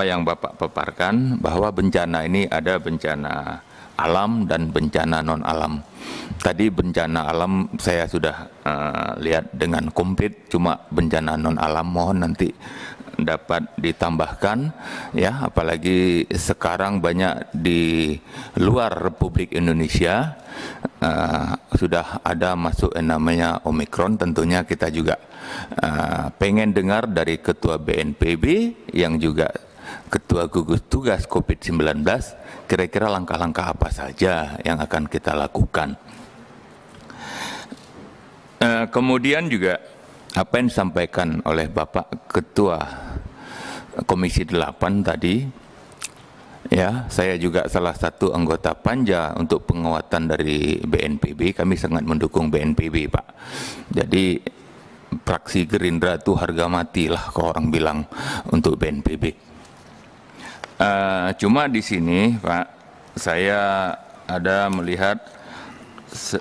apa yang Bapak paparkan bahwa bencana ini ada bencana alam dan bencana non alam. Tadi bencana alam saya sudah uh, lihat dengan komplit, cuma bencana non alam mohon nanti dapat ditambahkan ya apalagi sekarang banyak di luar Republik Indonesia uh, sudah ada masuk yang namanya Omikron tentunya kita juga uh, pengen dengar dari Ketua BNPB yang juga Ketua Gugus Tugas COVID-19, kira-kira langkah-langkah apa saja yang akan kita lakukan. Eh, kemudian juga apa yang disampaikan oleh Bapak Ketua Komisi 8 tadi, ya saya juga salah satu anggota Panja untuk penguatan dari BNPB, kami sangat mendukung BNPB Pak. Jadi praksi Gerindra itu harga mati lah kalau orang bilang untuk BNPB. Uh, cuma di sini Pak, saya ada melihat se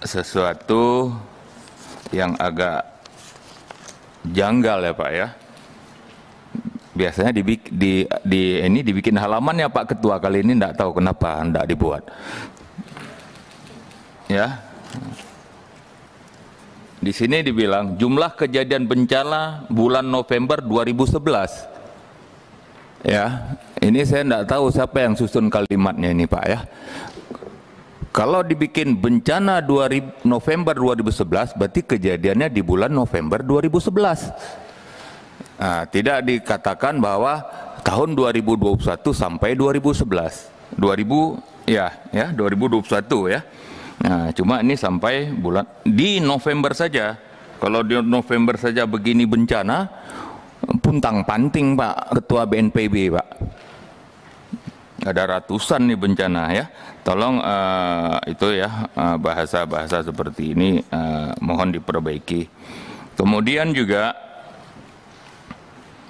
sesuatu yang agak janggal ya Pak ya. Biasanya dibik, di, di ini dibikin halaman ya, Pak Ketua kali ini tidak tahu kenapa tidak dibuat. Ya, di sini dibilang jumlah kejadian bencana bulan November 2011 Ya, ini saya tidak tahu siapa yang susun kalimatnya ini Pak ya. Kalau dibikin bencana 2000, November 2011, berarti kejadiannya di bulan November 2011. Nah, tidak dikatakan bahwa tahun 2021 sampai 2011. 2000 ya, ya 2021 ya. Nah, cuma ini sampai bulan di November saja. Kalau di November saja begini bencana, puntang panting Pak Ketua BNPB Pak ada ratusan nih bencana ya tolong uh, itu ya eh, bahasa-bahasa uh, seperti ini uh, mohon diperbaiki kemudian juga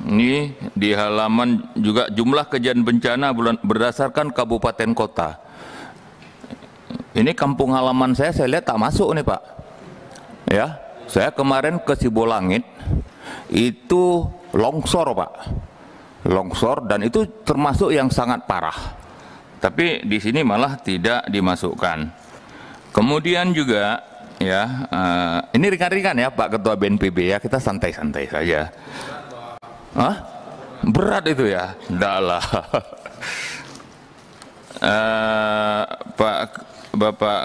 ini di halaman juga jumlah kejadian bencana berdasarkan kabupaten kota ini kampung halaman saya saya lihat tak masuk nih Pak ya saya kemarin ke Sibolangit itu longsor pak longsor dan itu termasuk yang sangat parah tapi di sini malah tidak dimasukkan kemudian juga ya uh, ini ringan-ringan ya Pak Ketua BNPB ya kita santai-santai saja Hah? berat itu ya enggak lah uh, Pak Bapak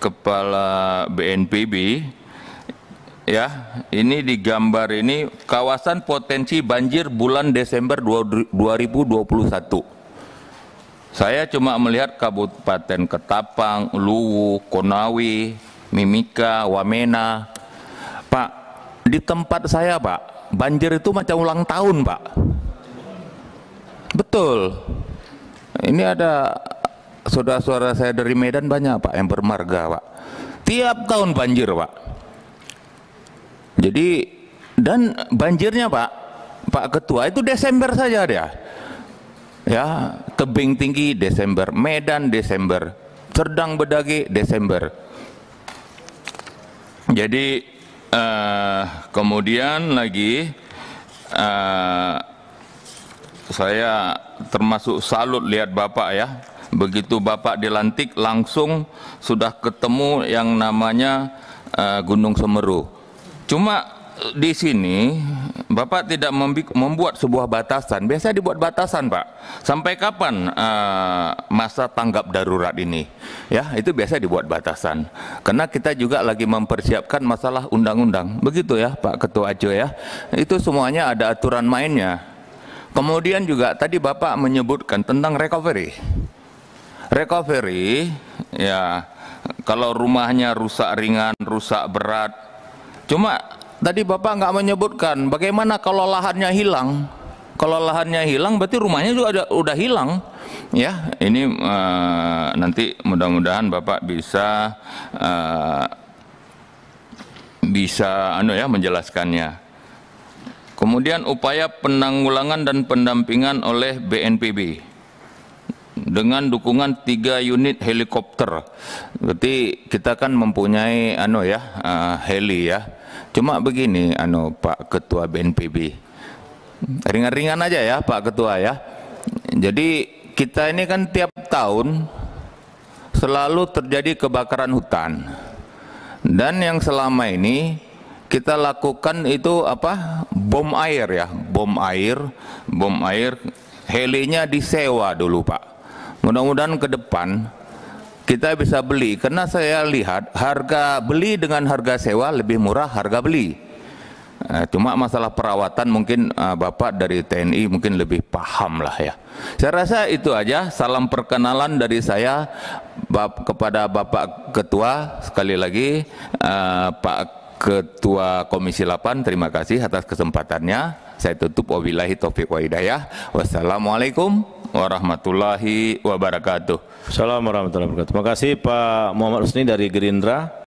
Kepala BNPB ya ini di gambar ini kawasan potensi banjir bulan Desember 2021 saya cuma melihat Kabupaten Ketapang, Luwu, Konawi, Mimika, Wamena Pak, di tempat saya Pak, banjir itu macam ulang tahun Pak betul ini ada saudara-saudara saya dari Medan banyak Pak yang bermarga Pak tiap tahun banjir Pak jadi dan banjirnya Pak, Pak Ketua itu Desember saja dia. Ya, Tebing Tinggi Desember, Medan Desember, Cerdang Bedage Desember. Jadi uh, kemudian lagi uh, saya termasuk salut lihat Bapak ya. Begitu Bapak dilantik langsung sudah ketemu yang namanya uh, Gunung Semeru Cuma eh, di sini Bapak tidak membuat sebuah batasan. Biasanya dibuat batasan, Pak. Sampai kapan uh, masa tanggap darurat ini? Ya, itu biasa dibuat batasan. Karena kita juga lagi mempersiapkan masalah undang-undang. Begitu ya, Pak Ketua Ajo ya. Itu semuanya ada aturan mainnya. Kemudian juga tadi Bapak menyebutkan tentang recovery. Recovery ya kalau rumahnya rusak ringan, rusak berat, Cuma tadi Bapak nggak menyebutkan bagaimana kalau lahannya hilang. Kalau lahannya hilang berarti rumahnya juga ada, udah hilang. Ya, ini uh, nanti mudah-mudahan Bapak bisa uh, bisa anu ya menjelaskannya. Kemudian upaya penanggulangan dan pendampingan oleh BNPB dengan dukungan tiga unit helikopter. Berarti kita kan mempunyai ano ya uh, heli ya. Cuma begini ano Pak Ketua BNPB. Ringan-ringan aja ya Pak Ketua ya. Jadi kita ini kan tiap tahun selalu terjadi kebakaran hutan. Dan yang selama ini kita lakukan itu apa? Bom air ya, bom air, bom air helinya disewa dulu Pak Mudah-mudahan ke depan kita bisa beli karena saya lihat harga beli dengan harga sewa lebih murah harga beli. Eh, cuma masalah perawatan mungkin eh, Bapak dari TNI mungkin lebih paham lah ya. Saya rasa itu aja. Salam perkenalan dari saya kepada Bapak Ketua sekali lagi eh, Pak Ketua Komisi 8 terima kasih atas kesempatannya. Saya tutup wabillahi taufiq wa hidayah. Wassalamualaikum warahmatullahi wabarakatuh. Assalamualaikum warahmatullahi wabarakatuh. Terima kasih Pak Muhammad Husni dari Gerindra.